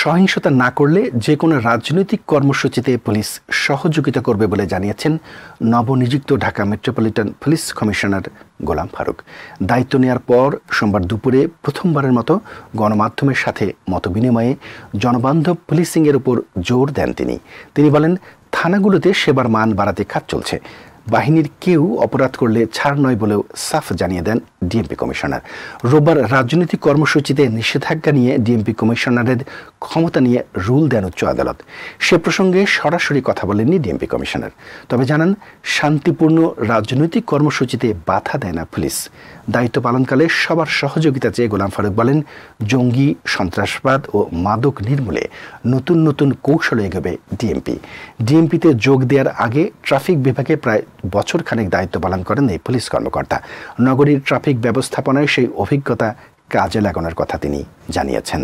সহিংসতা না করলে যে কোনো রাজনৈতিক কর্মসূচিতে পুলিশ সহযোগিতা করবে বলে জানিয়েছেন নবনিযুক্ত Dhaka metropolitan police commissioner Golam Faruk দায়িত্ব নেয়ার পর সোমবার দুপুরে প্রথমবারের মতো গণমাধ্যমের সাথে মতবিনিময়ে জনবান্ধব পুলিশিংয়ের উপর জোর দেন তিনি তিনি বলেন থানাগুলোতে সেবার মান বাড়াতে কাজ চলছে বাহিনীর কেউ অপরাধ করলে ছাড় নয় বলেও সাফ জানিয়ে দেন ডিএমপি কমিশনার রোববার রাজনৈতিক কর্মসূচিতে নিষেধাজ্ঞা নিয়ে ডিএমপি কমিশনারের ক্ষমতা নিয়ে রুল দেন উচ্চ আদালত সে প্রসঙ্গে সরাসরি কথা বলেননি ডিএমপি কমিশনার তবে জানান শান্তিপূর্ণ রাজনৈতিক কর্মসূচিতে বাধা দেয় না পুলিশ দায়িত্ব পালনকালে সবার সহযোগিতা চেয়ে গোলাম ফারুক বলেন জঙ্গি সন্ত্রাসবাদ ও মাদক নির্মূলে নতুন নতুন কৌশলে এগোবে ডিএমপি ডিএমপিতে যোগ দেওয়ার আগে ট্রাফিক বিভাগে প্রায় বছর খানেক দায়িত্ব পালন করেন এই পুলিশ কর্মকর্তা নগরীর ট্রাফিক ব্যবস্থাপনায় সেই অভিজ্ঞতা কাজে লাগানোর কথা তিনি জানিয়েছেন